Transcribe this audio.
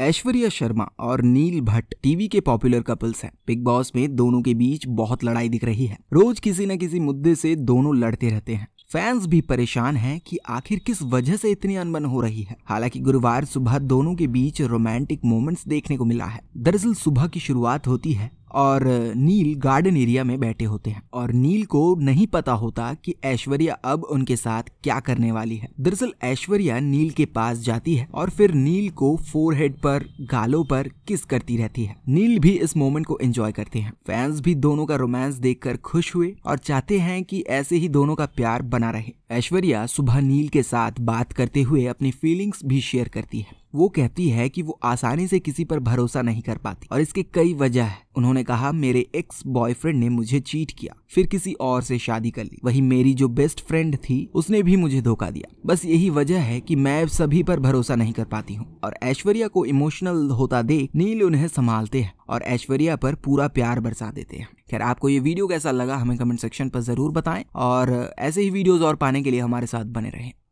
ऐश्वर्या शर्मा और नील भट्ट टीवी के popular couples हैं। बिग बॉस में दोनों के बीच बहुत लड़ाई दिख रही है रोज किसी न किसी मुद्दे से दोनों लड़ते रहते हैं फैंस भी परेशान हैं कि आखिर किस वजह से इतनी अनबन हो रही है हालांकि गुरुवार सुबह दोनों के बीच रोमांटिक मोमेंट्स देखने को मिला है दरअसल सुबह की शुरुआत होती है और नील गार्डन एरिया में बैठे होते हैं और नील को नहीं पता होता कि ऐश्वर्या अब उनके साथ क्या करने वाली है दरअसल ऐश्वर्या नील के पास जाती है और फिर नील को फोरहेड पर गालों पर किस करती रहती है नील भी इस मोमेंट को एंजॉय करते हैं फैंस भी दोनों का रोमांस देख खुश हुए और चाहते हैं कि ऐसे ही दोनों का प्यार बना रहे ऐश्वर्या सुबह नील के साथ बात करते हुए अपनी फीलिंग्स भी शेयर करती है वो कहती है कि वो आसानी से किसी पर भरोसा नहीं कर पाती और इसके कई वजह है उन्होंने कहा मेरे एक्स बॉयफ्रेंड ने मुझे चीट किया फिर किसी और से शादी कर ली वही मेरी जो बेस्ट फ्रेंड थी उसने भी मुझे धोखा दिया बस यही वजह है कि मैं सभी पर भरोसा नहीं कर पाती हूँ और ऐश्वर्या को इमोशनल होता देख नील उन्हें संभालते हैं और ऐश्वर्या पर पूरा प्यार बरसा देते हैं खैर आपको ये वीडियो कैसा लगा हमें कमेंट सेक्शन पर जरूर बताएं और ऐसे ही वीडियोस और पाने के लिए हमारे साथ बने रहें